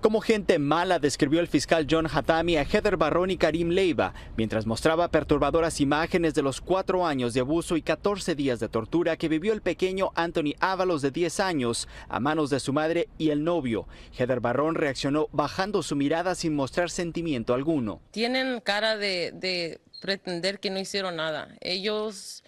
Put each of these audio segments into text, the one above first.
Como gente mala describió el fiscal John Hatami a Heather Barrón y Karim Leiva, mientras mostraba perturbadoras imágenes de los cuatro años de abuso y 14 días de tortura que vivió el pequeño Anthony Ábalos de 10 años a manos de su madre y el novio. Heather Barrón reaccionó bajando su mirada sin mostrar sentimiento alguno. Tienen cara de pretender que no hicieron nada. Ellos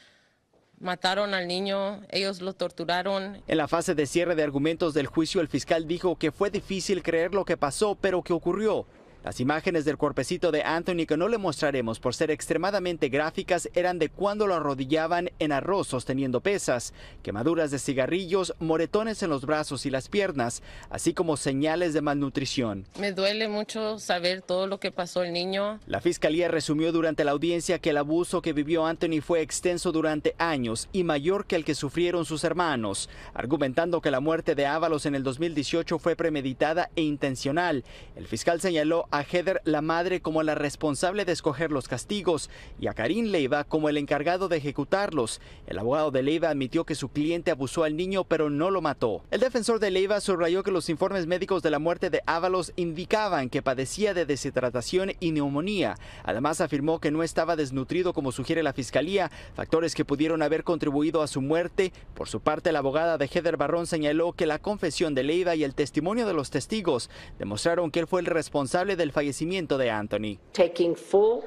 mataron al niño, ellos lo torturaron. En la fase de cierre de argumentos del juicio, el fiscal dijo que fue difícil creer lo que pasó, pero que ocurrió. Las imágenes del cuerpecito de Anthony que no le mostraremos por ser extremadamente gráficas eran de cuando lo arrodillaban en arroz teniendo pesas, quemaduras de cigarrillos, moretones en los brazos y las piernas, así como señales de malnutrición. Me duele mucho saber todo lo que pasó el niño. La fiscalía resumió durante la audiencia que el abuso que vivió Anthony fue extenso durante años y mayor que el que sufrieron sus hermanos, argumentando que la muerte de Ábalos en el 2018 fue premeditada e intencional. El fiscal señaló a Heather la madre como la responsable de escoger los castigos y a Karim Leiva como el encargado de ejecutarlos. El abogado de Leiva admitió que su cliente abusó al niño pero no lo mató. El defensor de Leiva subrayó que los informes médicos de la muerte de Ávalos indicaban que padecía de deshidratación y neumonía. Además afirmó que no estaba desnutrido como sugiere la fiscalía, factores que pudieron haber contribuido a su muerte. Por su parte, la abogada de Heather Barrón señaló que la confesión de Leiva y el testimonio de los testigos demostraron que él fue el responsable de del fallecimiento de Anthony. Taking full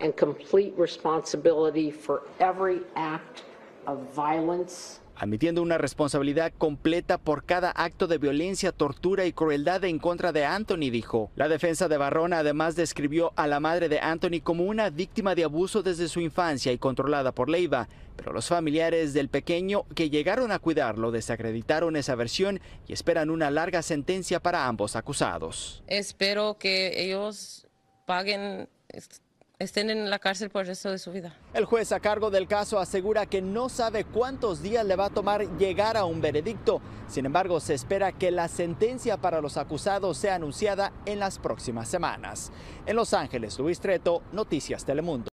and complete responsibility for every act of violence admitiendo una responsabilidad completa por cada acto de violencia, tortura y crueldad en contra de Anthony, dijo. La defensa de Barrona además describió a la madre de Anthony como una víctima de abuso desde su infancia y controlada por Leiva, pero los familiares del pequeño que llegaron a cuidarlo desacreditaron esa versión y esperan una larga sentencia para ambos acusados. Espero que ellos paguen estén en la cárcel por el resto de su vida. El juez a cargo del caso asegura que no sabe cuántos días le va a tomar llegar a un veredicto. Sin embargo, se espera que la sentencia para los acusados sea anunciada en las próximas semanas. En Los Ángeles, Luis Treto, Noticias Telemundo.